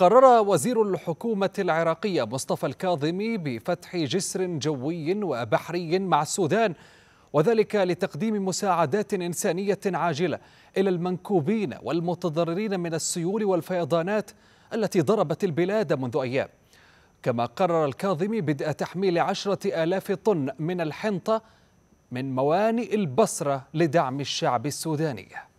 قرر وزير الحكومة العراقية مصطفى الكاظمي بفتح جسر جوي وبحري مع السودان وذلك لتقديم مساعدات إنسانية عاجلة إلى المنكوبين والمتضررين من السيول والفيضانات التي ضربت البلاد منذ أيام كما قرر الكاظمي بدء تحميل عشرة آلاف طن من الحنطة من موانئ البصرة لدعم الشعب السوداني